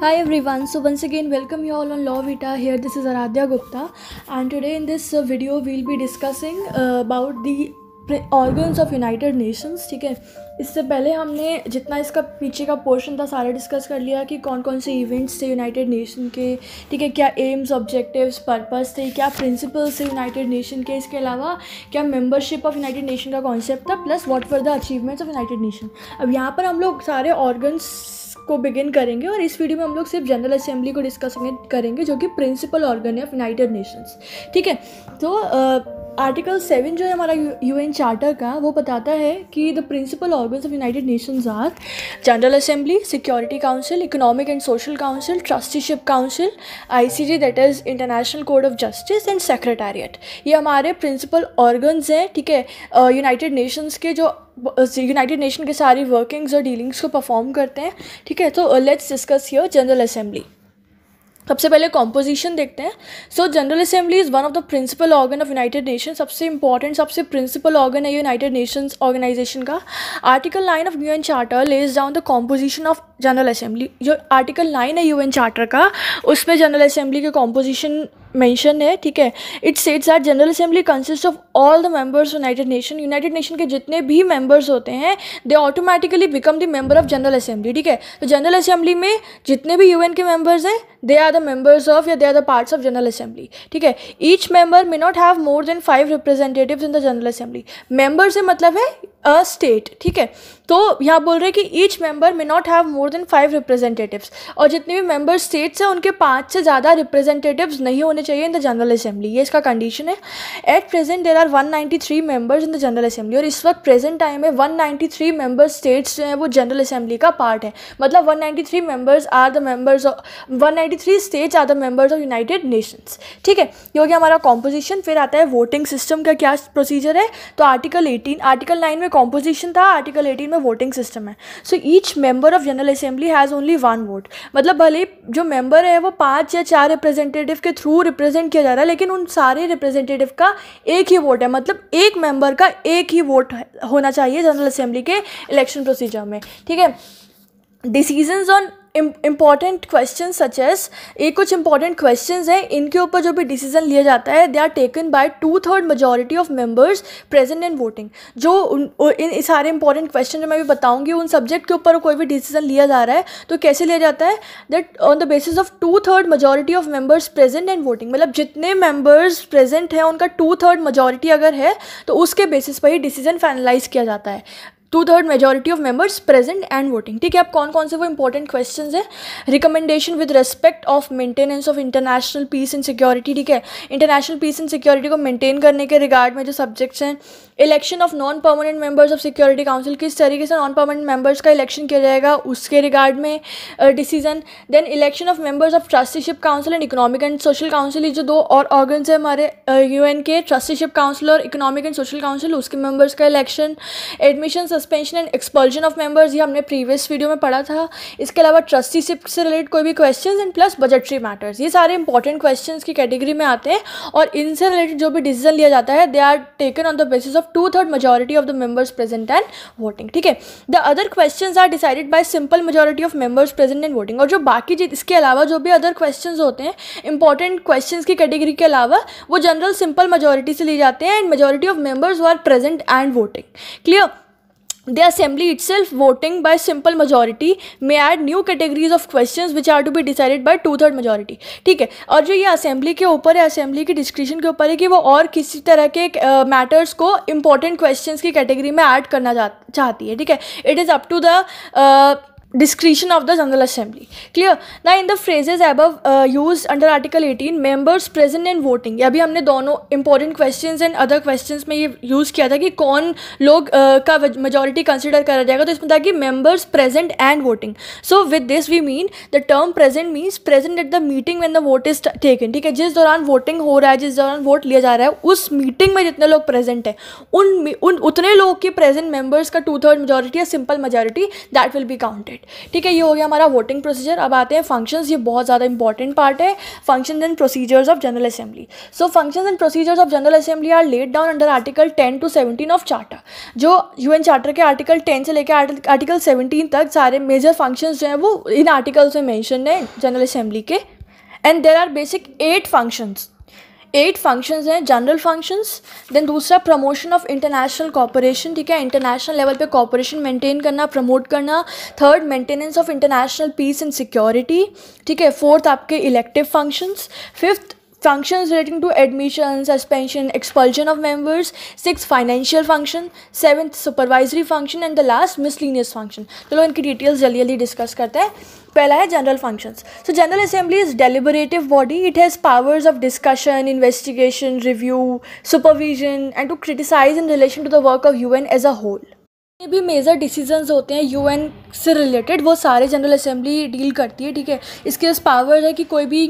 Hi everyone, so once again welcome you all on Law Vita here. This is Aradhya Gupta and today in this uh, video we'll be discussing uh, about the organs of United Nations ठीक है इससे पहले हमने जितना इसका पीछे का portion था सारा डिस्कस कर लिया कि कौन कौन से इवेंट्स थे यूनाइटेड नेशन के ठीक है क्या एम्स ऑब्जेक्टिव्स पर्पस थे क्या प्रिंसिपल्स थे यूनाइटेड नेशन के इसके अलावा क्या मेंबरशिप ऑफ यूनाइटेड नेशन का कॉन्सेप्ट था plus what for the achievements of United Nation अब यहाँ पर हम लोग सारे ऑर्गन्स को बिगिन करेंगे और इस वीडियो में हम लोग सिर्फ जनरल असेंबली को डिस्कस करेंगे जो कि प्रिंसिपल ऑर्गन है ऑफ यूनाइटेड नेशंस ठीक है तो आर्टिकल सेवन जो है हमारा यू एन चार्टर का वो बताता है कि the principal organs of United Nations are General Assembly Security Council Economic and social Council Trusteeship Council I C G that is International Court of Justice and Secretariat ये हमारे principal organs हैं ठीक है यूनाइटेड नेशंस के जो United Nation के सारी workings और डीलिंग्स को परफॉर्म करते हैं ठीक है तो let's discuss your General Assembly सबसे पहले कॉम्पोजिशन देखते हैं so general assembly is one of the principal organ of United Nation सबसे इंपॉर्टेंट सबसे प्रिंसिपल ऑर्गन है यूनाइटेड नेशंस ऑर्गेनाइजेशन का article nine of UN charter lays down the composition of general assembly जो article nine है UN charter का उसमें General assembly के composition mention है ठीक है it sets are General Assembly consist of all the members United Nation United Nation के जितने भी मेंबर्स होते हैं they automatically become the member of general Assembly ठीक है तो जनरल असेंबली में जितने भी यूएन के मेंबर्स हैं they are the members of या they are the parts of general Assembly ठीक है each member may not have more than five representative in the General Assembly member से मतलब है अ स्टेट ठीक है तो यहाँ बोल रहे हैं कि each member may not have more than five representatives और जितने भी मेंबर स्टेट्स हैं उनके पाँच से ज़्यादा रिप्रेजेंटेटिव्स नहीं होने चाहिए इन द जनरल असेंबली ये इसका कंडीशन है at present there are 193 members in the General Assembly और इस वक्त प्रेजेंट टाइम में 193 मेंबर स्टेट्स जो हैं वो जनरल असेंबली का पार्ट है मतलब 193 members are the members of 193 states are the members of United Nations ठीक है ये हो गया हमारा कॉम्पोजिशन फिर आता है वोटिंग सिस्टम का क्या प्रोसीजर है तो आर्टिकल एटीन आर्टिकल नाइन में कॉम्पोजिशन था आर्टिकल एटीन में अपना वोटिंग सिस्टम है so each member of general Assembly has only one vote मतलब भले जो मेंबर है वो पांच या चार रिप्रेजेंटेटिव के थ्रू रिप्रेजेंट किया जा रहा है लेकिन उन सारे रिप्रेजेंटेटिव का एक ही वोट है मतलब एक मेंबर का एक ही वोट होना चाहिए जनरल असेंबली के इलेक्शन प्रोसीजर में ठीक है decision on important question such as ये कुछ इंपॉर्टेंट क्वेश्चन हैं इनके ऊपर जो भी डिसीजन लिया जाता है they are taken by two third majority of members present in voting जो इन सारे इंपॉर्टेंट क्वेश्चन जो मैं भी बताऊंगी उन सब्जेक्ट के ऊपर कोई भी डिसीजन लिया जा रहा है तो कैसे लिया जाता है that on the basis of two third majority of members present in voting मतलब जितने मेंबर्स प्रेजेंट हैं उनका टू थर्ड मेजोरिटी अगर है तो उसके बेसिस पर ही डिसीजन फाइनलाइज किया जाता है two third majority of members present and voting ठीक है अब कौन कौन से वो इंपॉर्टेंट क्वेश्चन है recommendation with respect of maintenance of international peace and security ठीक है इंटरनेशनल पीस एंड सिक्योरिटी को मेंटेन करने के रिगार्ड में जो सब्जेक्ट्स हैं election of non permanent members of security Council किस तरीके से नॉन परमानेंट मेंबर्स का इलेक्शन किया जाएगा उसके रिगार्ड में decision then election of members of trusteeship Council and Economic and social Council जो दो और ऑर्गन है हमारे यू के ट्रस्टीशिप काउंसिल और इकोनॉमिक एंड सोशल काउंसिल उसके मेंबर्स का election admission suspension and expulsion of members ये हमने प्रीवियस वीडियो में पढ़ा था इसके अलावा ट्रस्टीशिप से रिलेटेड कोई भी question and plus budgetary matters ये सारे इंपॉर्टेंट क्वेश्चन की कैटेगरी में आते हैं और इनसे रिलेटेड जो भी डिसीजन लिया जाता है they are taken on the basis of two third majority of the members present and voting ठीक है the other question are decided by simple majority of members present and voting और जो बाकी इसके अलावा जो भी अदर क्वेश्चन होते हैं इंपॉर्टेंट क्वेश्चन की कैटेगरी के अलावा वो जनरल सिंपल मेजोरिटी से लिए जाते हैं and majority of members who are present and voting clear the assembly itself voting by simple majority may add new categories of questions which are to be decided by two third majority ठीक है और जो ये assembly के ऊपर है assembly के discretion के ऊपर है कि वो और किसी तरह के मैटर्स uh, को इंपॉर्टेंट क्वेश्चंस की कैटेगरी में ऐड करना चाहती है ठीक है is up to the uh, discretion of the General Assembly. Clear? Now in the phrases above uh, used under Article 18, members present and voting. ये भी हमने दोनों important questions and other questions में ये use किया था कि कौन लोग uh, का majority consider करा जाएगा तो इसमें था कि members present and voting. So with this we mean the term present means present at the meeting when the vote is taken. ठीक है जिस दौरान voting हो रहा है जिस दौरान vote लिया जा रहा है उस meeting में जितने लोग present हैं उन उन उतने लोग के present members का two third majority या simple majority that will be counted. ठीक है ये हो गया हमारा वोटिंग प्रोसीजर अब आते हैं फंक्शंस ये बहुत ज़्यादा इंपॉर्टेंट पार्ट है functions and procedures of general assembly so functions and procedures of general assembly are laid down under article ten to seventeen of charter जो यू चार्टर के आर्टिकल टेन से लेकर आर्टिकल सेवनटीन तक सारे major function जो हैं वो इन आर्टिकल्स में मैंशन है जनरल असेंबली के and there are basic eight functions eight function हैं जनरल फंक्शंस देन दूसरा प्रमोशन ऑफ इंटरनेशनल कॉपरेशन ठीक है इंटरनेशनल लेवल पर कॉपरेशन मेंटेन करना प्रमोट करना third maintenance of international peace and security ठीक है फोर्थ आपके elective function fifth function relating to admission suspension expulsion of members six financial function seventh supervisory function and the last miscellaneous function चलो इनकी details जल्दी जल्दी discuss करते हैं पहला है general functions so general assembly is deliberative body it has powers of discussion investigation review supervision and to criticize in relation to the work of U N as a whole जितने भी major decisions होते हैं UN से related वो सारे general assembly deal करती है ठीक है इसके पास पावर है कि कोई भी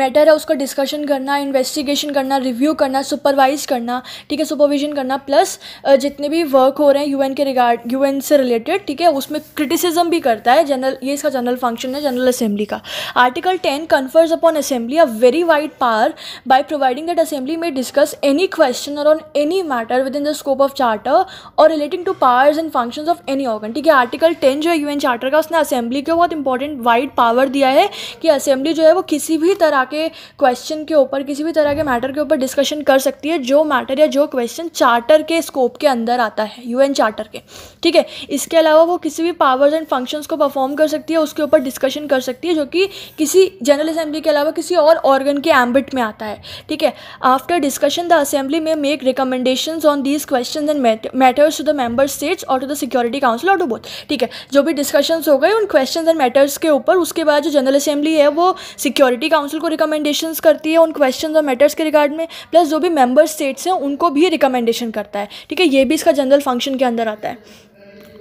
मैटर है उसका डिस्कशन करना इन्वेस्टिगेशन करना रिव्यू करना सुपरवाइज करना ठीक है सुपरविजन करना प्लस जितने भी वर्क हो रहे हैं यूएन के रिगार्ड यूएन से रिलेटेड ठीक है उसमें क्रिटिसिज्म भी करता है जनरल ये इसका जनरल फंक्शन है जनरल असेंबली का article ten confers upon assembly a very wide power by providing that assembly may discuss any question और on any matter within the scope of charter और relating to powers and function of any organ ठीक है article ten जो है you charter का उसने assembly को बहुत इंपॉर्टेंट वाइड पावर दिया है कि असेंबली जो है वो किसी भी तरह के क्वेश्चन के ऊपर किसी भी तरह के मैटर के ऊपर डिस्कशन कर सकती है जो मैटर या जो क्वेश्चन चार्टर के स्कोप के अंदर आता है यू चार्टर के ठीक है इसके अलावा वो किसी भी पावर्स एंड फंक्शंस को परफॉर्म कर सकती है उसके ऊपर डिस्कशन कर सकती है जो कि किसी जनरल असेंबली के अलावा किसी और ऑर्गन के एम्बिट में आता है ठीक है after discussion the assembly may make recommendation on these question and matters to the member states और टू द सिक्योरिटी काउंसिल और टू बोथ ठीक है जो भी डिस्कशन हो गए उन क्वेश्चन एंड मैटर्स के ऊपर उसके बाद जो जनरल असेंबली है वो सिक्योरिटी काउंसिल को रिकमेंडेशन करती है उन क्वेश्चन और मैटर्स के रिगार्ड में प्लस जो भी मेम्बर स्टेट्स हैं उनको भी रिकमेंडेशन करता है ठीक है ये भी इसका जनरल फंक्शन के अंदर आता है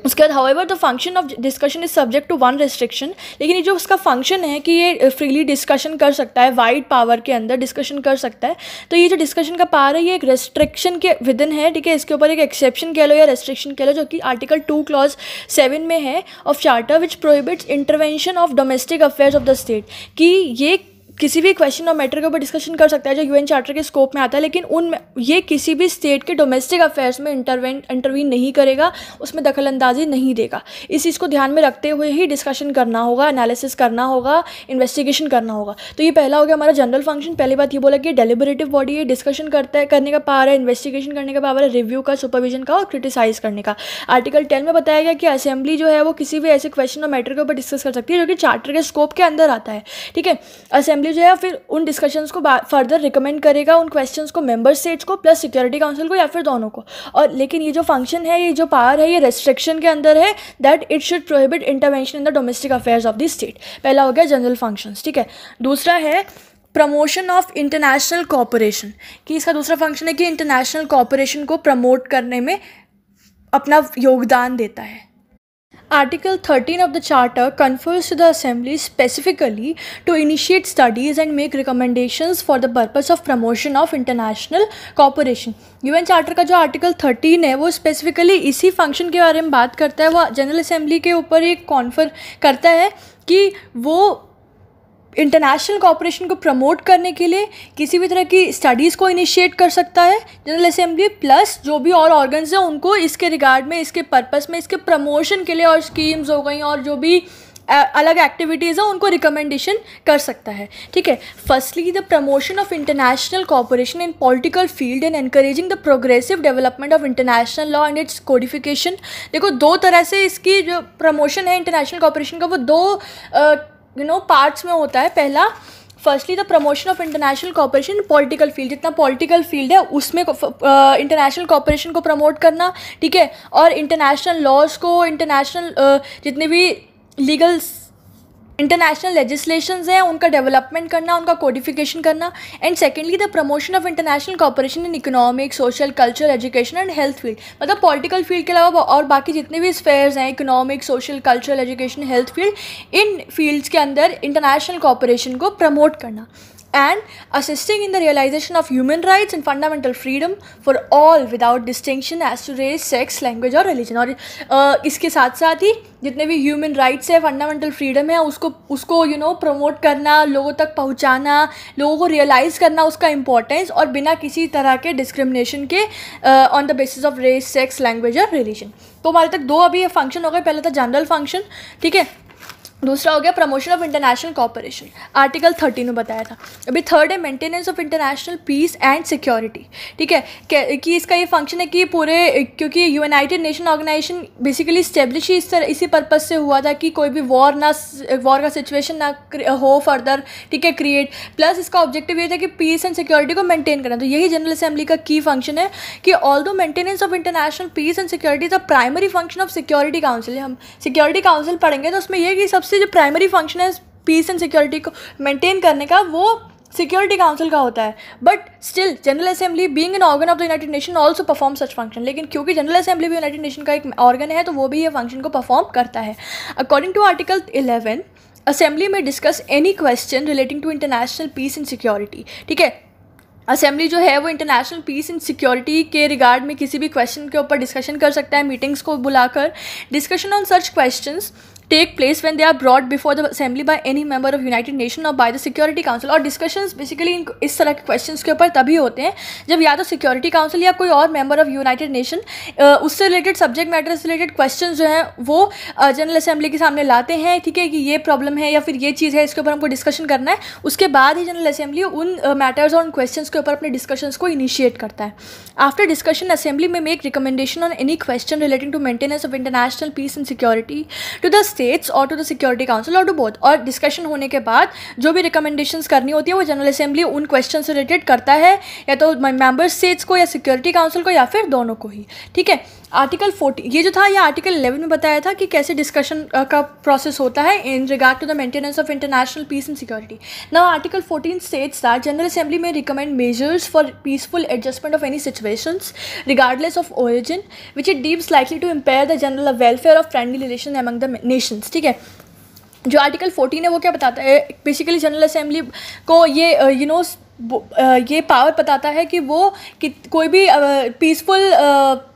उसके बाद however the function of discussion is subject to one restriction लेकिन ये जो उसका फंक्शन है कि ये फ्रीली डिस्कशन कर सकता है वाइड पावर के अंदर डिस्कशन कर सकता है तो ये जो डिस्कशन का पावर है ये एक रेस्ट्रिक्शन के विद इन है ठीक है इसके ऊपर एक एक्सेप्शन कह लो या रेस्ट्रिक्शन कह लो जो कि आर्टिकल टू क्लॉज सेवन में है of charter which prohibits intervention of domestic affairs of the state कि ये किसी भी क्वेश्चन और मैटर के ऊपर डिस्कशन कर सकता है जो यूएन चार्टर के स्कोप में आता है लेकिन उन ये किसी भी स्टेट के डोमेस्टिक अफेयर्स में इंटरवें इंटरवीन नहीं करेगा उसमें दखल अंदाजी नहीं देगा इस चीज़ को ध्यान में रखते हुए ही डिस्कशन करना होगा एनालिसिस करना होगा इन्वेस्टिगेशन करना होगा तो ये पहला हो गया हमारा जनरल फंक्शन पहली बात ये बोला कि डेलिबरेटिव बॉडी है डिस्कशन करता है करने का पावर है इन्वेस्टिगेशन करने का पावर है रिव्यू का सुपरविजन का और क्रिटिसाइज करने का आर्टिकल टेन में बताया गया कि असेंबली जो है वो किसी भी ऐसे क्वेश्चन और मैटर के ऊपर डिस्कस कर सकती है जो कि चार्टर के स्कोप के अंदर आता है ठीक है असेंबली असेंबली जो है फिर उन डिस्कशंस को फर्दर रिकमेंड करेगा उन क्वेश्चंस को मेंबर स्टेट्स को प्लस सिक्योरिटी काउंसिल को या फिर दोनों को और लेकिन ये जो फंक्शन है ये जो पावर है ये रेस्ट्रिक्शन के अंदर है that it should prohibit intervention in the domestic affairs of the state पहला हो गया जनरल फंक्शंस ठीक है दूसरा है प्रमोशन ऑफ इंटरनेशनल कॉपरेशन कि इसका दूसरा फंक्शन है कि इंटरनेशनल कॉपरेशन को प्रमोट करने में अपना योगदान देता है Article 13 of the Charter confers to the Assembly specifically to initiate studies and make recommendations for the purpose of promotion of international cooperation. UN charter का जो आर्टिकल 13 है वो स्पेसिफिकली इसी फंक्शन के बारे में बात करता है वो जनरल असेंबली के ऊपर एक कॉन्फर करता है कि वो इंटरनेशनल कॉपरेशन को प्रमोट करने के लिए किसी भी तरह की स्टडीज़ को इनिशिएट कर सकता है जनरल असेंबली प्लस जो भी और ऑर्गन्स हैं उनको इसके रिगार्ड में इसके पर्पस में इसके प्रमोशन के लिए और स्कीम्स हो गई और जो भी अलग एक्टिविटीज़ हैं उनको रिकमेंडेशन कर सकता है ठीक है firstly the promotion of international cooperation in political field and encouraging the progressive development of international law and its codification देखो दो तरह से इसकी जो प्रमोशन है इंटरनेशनल कॉपरेशन का वो दो uh, यू नो पार्ट्स में होता है पहला firstly the promotion of international cooperation political field जितना पॉलिटिकल फील्ड है उसमें इंटरनेशनल कॉपरेशन को प्रमोट करना ठीक है और इंटरनेशनल लॉज को इंटरनेशनल uh, जितने भी लीगल इंटरनेशनल लेजिस्लेशन हैं उनका डेवलपमेंट करना उनका कोडिफिकेशन करना and secondly the promotion of international cooperation in economic social culture education and health field मतलब पॉलिटिकल फील्ड के अलावा और बाकी जितने भी स्फेयर्स हैं economic social cultural education health field in fields के अंदर इंटरनेशनल कॉपरेशन को प्रमोट करना and assisting in the realization of human rights and fundamental freedom for all without distinction as to race sex language और religion और uh, इसके साथ साथ ही जितने भी human rights है fundamental freedom है उसको उसको you know promote करना लोगों तक पहुँचाना लोगों को realize करना उसका importance और बिना किसी तरह के discrimination के on the basis of race sex language और रिलीजन तो हमारे तक दो अभी फंक्शन हो गए पहले था जनरल फंक्शन ठीक है दूसरा हो गया promotion of international cooperation article thirteen में बताया था अभी थर्ड है maintenance of international peace and security ठीक है कि इसका ये फंक्शन है कि पूरे क्योंकि United Nation organization basically establish ही इस तरह इसी पर्पज़ से हुआ था कि कोई भी वॉर ना वॉर का सिचुएशन ना हो फर्दर ठीक है क्रिएट प्लस इसका ऑब्जेक्टिव ये था कि पीस एंड सिक्योरिटी को मेंटेन करना तो यही जनरल असेंबली का की फंक्शन है कि although maintenance of international peace and security is the primary function of security council हम सिक्योरिटी काउंसिल पढ़ेंगे तो उसमें यह कि सबसे सबसे जो प्राइमरी फंक्शन है पीस एंड सिक्योरिटी को मेंटेन करने का वो सिक्योरिटी काउंसिल का होता है but still general assembly being an organ of the United Nation also perform such function लेकिन क्योंकि जनरल असेंबली भी यूनाइटेड नेशन का एक ऑर्गन है तो वो भी ये फंक्शन को परफॉर्म करता है according to article eleven assembly may discuss any question relating to international peace and security ठीक है असेंबली जो है वो इंटरनेशनल पीस एंड सिक्योरिटी के रिगार्ड में किसी भी क्वेश्चन के ऊपर डिस्कशन कर सकता है मीटिंग्स को बुलाकर discussion on such questions take place when they are brought before the assembly by any member of United Nation और बाय द सिक्योरिटी काउंसिल और discussions बेसिकली इस तरह के क्वेश्चन के ऊपर तभी होते हैं जब या तो सिक्योरिटी काउंसिल या कोई और member ऑफ यूनाइटेड नेशन उससे रिलेटेड सब्जेक्ट मैटर से रिलेटेड क्वेश्चन जो हैं वो जनरल असेंबली के सामने लाते हैं ठीक है कि ये प्रॉब्लम है या फिर ये चीज़ है इसके ऊपर हमको डिस्कशन करना है उसके बाद ही जनरल असेंबली उन मैटर्स और उन क्वेश्चन के ऊपर अपने डिस्कशंस को इनिशिएट करता है after discussion assembly may make recommendation on any question relating to maintenance of international peace and security to the states और टू द सिक्योरिटी काउंसिल और टू बोथ और डिस्कशन होने के बाद जो भी रिकमेंडेशन करनी होती है वो जनरल असेंबली उन क्वेश्चन से रिलेटेड करता है या तो मेम्बर स्टेट्स को या सिक्योरिटी काउंसिल को या फिर दोनों को ही ठीक है आर्टिकल फोर्टी ये जो था ये आर्टिकल इलेवन में बताया था कि कैसे डिस्कशन का प्रोसेस होता है in regard to the maintenance of international peace and security now article fourteen states that general assembly may recommend measures for peaceful adjustment of any situations regardless of origin which it deems likely to impair the general welfare of friendly relation among the nations ठीक है जो article fourteen है वो क्या बताता है basically general Assembly को ये यू नो ये पावर बताता है कि वो कि कोई भी पीसफुल uh,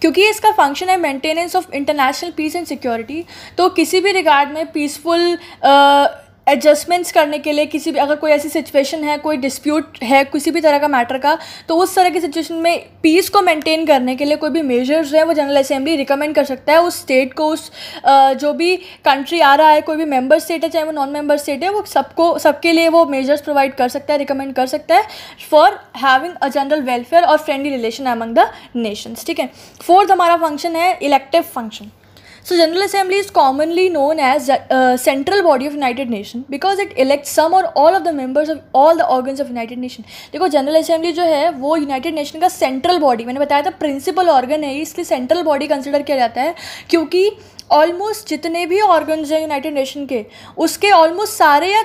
क्योंकि इसका फंक्शन है maintenance of international peace and security तो किसी भी रिगार्ड में पीसफुल एडजस्टमेंट्स करने के लिए किसी भी अगर कोई ऐसी सिचुएशन है कोई डिस्प्यूट है किसी भी तरह का मैटर का तो उस तरह की सिचुएशन में पीस को मेंटेन करने के लिए कोई भी मेजर्स हैं वो जनरल असेंबली रिकमेंड कर सकता है उस स्टेट को उस जो भी कंट्री आ रहा है कोई भी मेंबर स्टेट है चाहे वो नॉन मेंबर स्टेट है वो सबको सबके लिए वो मेजर्स प्रोवाइड कर सकता है रिकमेंड कर सकता है for having a general welfare और friendly relation among the nations ठीक है फोर्थ हमारा फंक्शन है elective function so general assembly is commonly known as central body of United Nation because it elect some or all of the members of all the organs of United Nation देखो general assembly जो है वो United Nation का central body मैंने बताया था principal organ है इसलिए सेंट्रल बॉडी कंसिडर किया जाता है क्योंकि ऑलमोस्ट जितने भी ऑर्गन्स हैं यूनाइटेड नेशन के उसके ऑलमोस्ट सारे या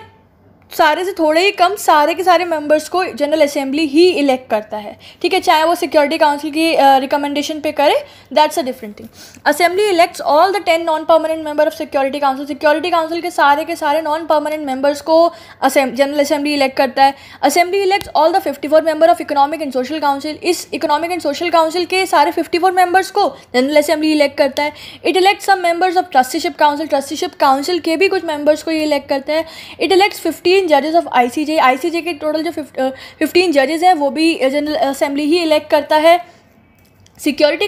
सारे से थोड़े ही कम सारे के सारे मेंबर्स को जनरल असेंबली ही इलेक्ट करता है ठीक है चाहे वो सिक्योरिटी काउंसिल की रिकमेंडेशन पे करे that's a different thing assembly elects all the ten non permanent member of security council security council के सारे के सारे नॉन परमानेंट मेंबर्स को जनरल असेंबली इलेक्ट करता है assembly elects all the fifty four member of economic and social council इस economic and social council के सारे फिफ्टी फोर मेंबर्स को जनरल असेंबली इलेक्ट करता है it elect some members of trusteeship council Trusteeship council के भी कुछ members को ये इलेक्ट करता है इट इलेक्ट्स फिफ्टी फिफ्टीन जजेस ऑफ आईसीजे आईसीजे के टोटल जो फिफ्टीन जजेस uh, हैं वो भी जनरल uh, असेंबली ही इलेक्ट करता है security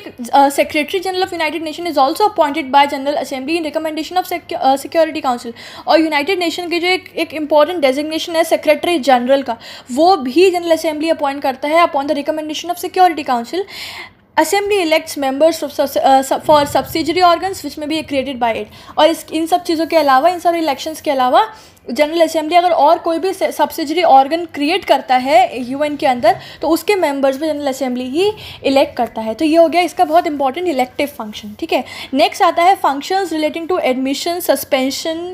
secretary general of United Nation is also appointed by general assembly in recommendation of security council और यूनाइटेड नेशन के जो एक एक इंपॉर्टेंट डेजिग्नेशन है सेक्रेटरी जनरल का वो भी जनरल असेंबली अपॉइंट करता है upon the recommendation of security council assembly elects members for subsidiary organs which may be created by it और इस इन सब चीज़ों के अलावा इन सब इलेक्शंस के अलावा जनरल असेंबली अगर और कोई भी सब्सिडरी ऑर्गन क्रिएट करता है यूएन के अंदर तो उसके मेंबर्स भी जनरल असेंबली ही इलेक्ट करता है तो ये हो गया इसका बहुत इंपॉर्टेंट इलेक्टिव फंक्शन ठीक है नेक्स्ट आता है functions relating to admission suspension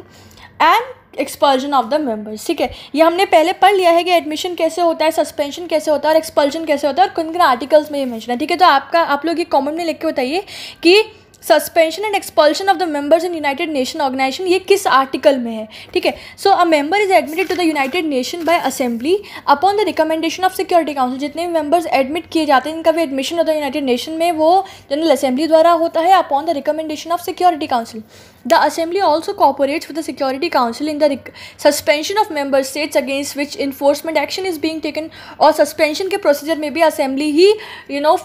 and expulsion of the members ठीक है ये हमने पहले पढ़ लिया है कि एडमिशन कैसे होता है सस्पेंशन कैसे होता है और एक्सपल्जन कैसे होता है और किन किन आर्टिकल्स में ये मैंशन है ठीक है तो आपका आप लोग ये कॉमेंट में लिख के बताइए कि suspension and expulsion of the members in United Nation organization ये किस आर्टिकल में है ठीक है so a member is admitted to the United Nation by assembly upon the recommendation of security council जितने भी मेंबर्स एडमिट किए जाते हैं इनका भी एडमिशन होता है यूनाइटेड नेशन में वो जनरल असेंबली द्वारा होता है upon the recommendation of security council the assembly also cooperate with the security council in the suspension of member states against which enforcement action is being taken और suspension के procedure में भी assembly ही you know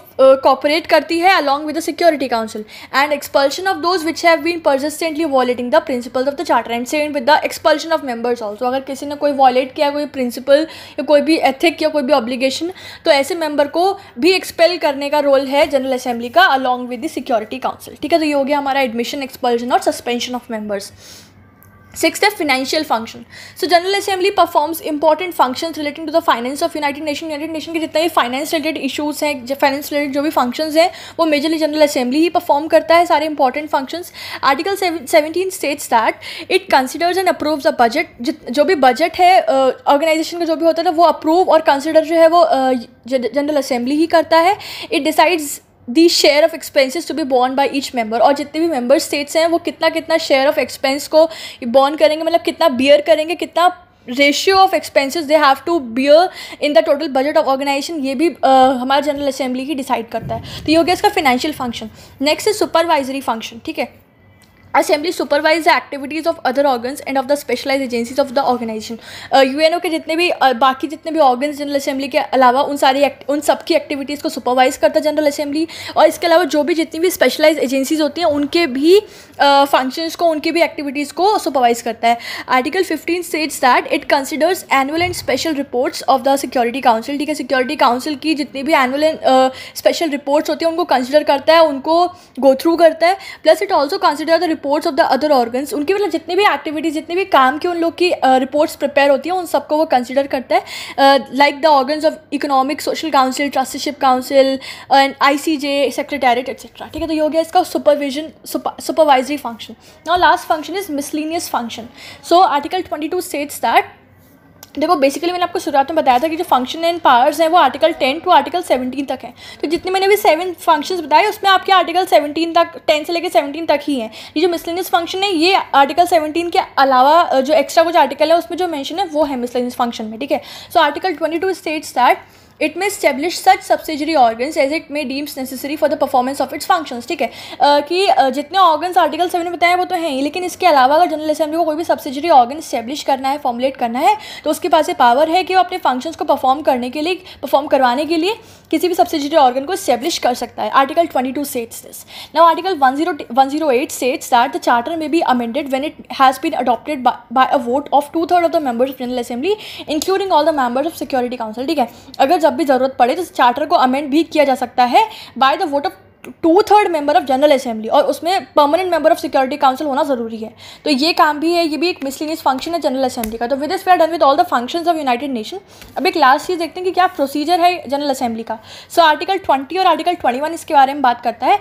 cooperate करती है along with the security council and expulsion of those which have been persistently violating the principle of the charter and send with the expulsion of members also अगर किसी ने कोई wallet किया कोई principal या कोई भी एथिक या कोई भी ऑब्लीगेशन तो ऐसे मेंबर को भी एक्सपेल करने का रोल है जनरल असेंबली का along with the security Council ठीक है तो ये हो गया हमारा एडमिशन एक्सपल्शन और suspension suspension of members six है financial function so general Assembly performs important function relating to the finance of United Nation United Nation के जितने भी फाइनेंस रिलेटेड इशूज हैं फाइनेंस रिलेटेड जो भी फंक्शन हैं वो मेजरली जनरल असेंबली ही परफॉर्म करता है सारे important function article seventeen states that it considers and approve the budget जो भी बजट है ऑर्गेनाइजेशन uh, का जो भी होता है तो वो अप्रूव और कंसिडर जो है वो जनरल uh, असेंबली ही करता है it decides the share of expenses to be borne by each member और जितने भी मेम्बर स्टेट्स हैं वो कितना कितना शेयर ऑफ एक्सपेंस को बॉर्न करेंगे मतलब कितना बियर करेंगे कितना ratio of expenses they have to bear in the total budget of organisation ये भी uh, हमारा जनरल असेंबली ही डिसाइड करता है तो ये हो गया इसका फाइनेंशियल फंक्शन नेक्स्ट है सुपरवाइजरी फंक्शन ठीक है assembly supervise the activities of other organs and of the specialise agencies of the organisation UNO के जितने भी uh, बाकी जितने भी ऑर्गन्स जनरल असेंबली के अलावा उन सारी उन सबकी की एक्टिविटीज़ को सुपरवाइज करता है जनरल असेंबली और इसके अलावा जो भी जितनी भी स्पेशलाइज एजेंसीज होती हैं उनके भी फंक्शंस uh, को उनकी भी एक्टिविटीज़ को सुपरवाइज करता है article fifteen states that it considers annual and special reports of the security Council ठीक है सिक्योरिटी काउंसिल की जितनी भी एनुअल एंड स्पेशल रिपोर्ट्स होती हैं उनको कंसिडर करता है उनको गो थ्रू करता है plus it also consider the reports of the other organs उनके मतलब जितने भी एक्टिविटीज़ जितने भी काम की उन लोग की रिपोर्ट्स प्रिपेयर होती हैं उन सबको वो कंसिडर करता है like the organs of Economic Social Council Trusteeship Council and I C J Secretariat etcetera ठीक है तो ये हो गया इसका supervision supervisory function now last function is miscellaneous function so article twenty two sets that देखो बेसिकली मैंने आपको शुरुआत में बताया था कि जो फंक्शन एंड पावर्स हैं वो article ten to article seventeen तक हैं तो जितने मैंने भी सेवन फंक्शंस बताए उसमें आपके आर्टिकल सेवनटीन तक टेन से लेकर सेवनटीन तक ही हैं ये जो मिसलिनियस फंक्शन है ये आर्टिकल सेवनटीन के अलावा जो एक्स्ट्रा कुछ आर्टिकल है उसमें जो मैंशन है वो है मिसलिनियस फंक्शन में ठीक है so article twenty two states that it may establish such subsidiary organs as it may deems necessary for the performance of its functions ठीक है uh, कि uh, जितने ऑर्गन्स आर्टिकल सेवन में बताए वो तो हैं ही लेकिन इसके अलावा अगर जनरल असेंबली को कोई भी सब्सिडरी ऑर्गन स्टेब्लिश करना है फॉर्मुलेट करना है तो उसके पास ये पावर है कि वो अपने फंक्शंस को परफॉर्म करने के लिए परफॉर्म करवाने के लिए किसी भी सब्सिडरी ऑर्गन को स्टेब्लिश कर सकता है article twenty two sets this now article one zero one zero eight sets that the charter may be amended when it has been adopted by a vote of two third of the the of general Assembly including all the the of security Council ठीक है अगर जब जब भी ज़रूरत पड़े तो charter को अमेंड भी किया जा सकता है by the vote of two third member of general Assembly और उसमें permanent member of security Council होना जरूरी है तो ये काम भी है ये भी एक मिसलिनियस फंक्शन है जनरल असेंबली का तो with this way done with all the functions of United Nation अब एक लास्ट चीज़ देखते हैं कि क्या प्रोसीजर है जनरल असेंबली का सो आर्टिकल ट्वेंटी और आर्टिकल ट्वेंटी इसके बारे में बात करता है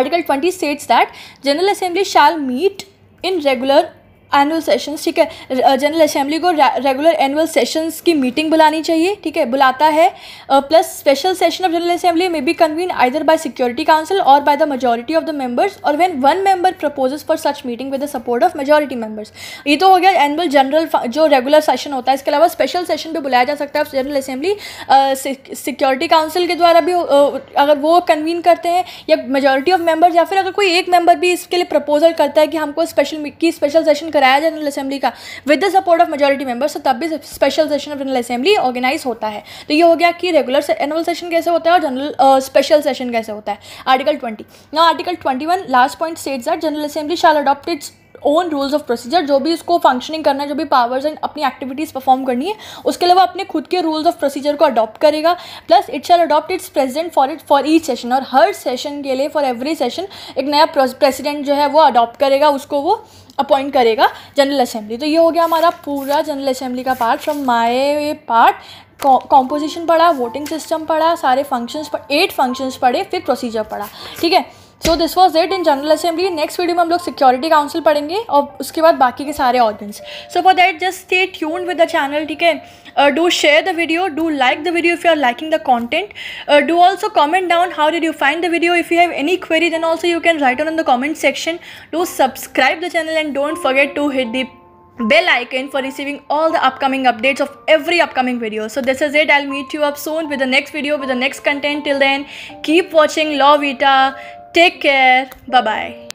article twenty sets that general Assembly shall meet in regular annual sessions ठीक है जनरल असेंबली को रेगुलर एनुअल सेशंस की मीटिंग बुलानी चाहिए ठीक है बुलाता है plus special session of general assembly may be convene either by Security council और by the majority of the members और when one member proposes for such meeting with the support of majority members ये तो हो गया annual general जो regular session होता है इसके अलावा स्पेशल सेशन भी बुलाया जा सकता है जनरल असेंबली सिक्योरिटी काउंसिल के द्वारा भी uh, अगर वो कन्वीन करते हैं या मेजोरिटी ऑफ मेंबर्स या फिर अगर कोई एक मेंबर भी इसके लिए प्रपोजल करता है कि हमको स्पेशल की स्पेशल सेशन कराया जनरल असेंबली का with the support of majority members तो तब भी special session of general Assembly organise होता है तो ये हो गया कि रेगुलर एनुअल सेशन कैसे होता है और जनरल स्पेशल सेशन कैसे होता है आर्टिकल ट्वेंटी ना article twenty one last point states are General Assembly shall adopt its own rules of procedure जो भी इसको फंक्शनिंग करना है जो भी पावर्स एंड अपनी एक्टिविटीज़ परफॉर्म करनी है उसके लिए वो अपने खुद के रूल्स ऑफ प्रोसीजर को अडॉप्ट करेगा plus it shall adopt its president for it for each session और हर सेशन के लिए फॉर एवरी सेशन एक नया प्रेसिडेंट जो है वो अडॉप्ट करेगा उसको वो अपॉइंट करेगा जनरल असेंबली तो ये हो गया हमारा पूरा जनरल असेंबली का part from my part composition पढ़ा वोटिंग सिस्टम पढ़ा सारे फंक्शंस पर एट फंक्शंस पढ़े फिर प्रोसीजर पढ़ा ठीक है so this was it in General Assembly next video में हम लोग सिक्योरिटी काउंसिल पढ़ेंगे और उसके बाद बाकी के सारे organs so for that just stay tuned with the channel ठीक है do share the video do like the video if you are liking the content do also comment down how did you find the video if you have any query then also you can write on in the comment section do subscribe the channel and don't forget to hit the bell icon for receiving all the upcoming updates of every upcoming video so this is it i'll meet you up soon with the next video with the next content till then keep watching law vita Take care. Bye bye.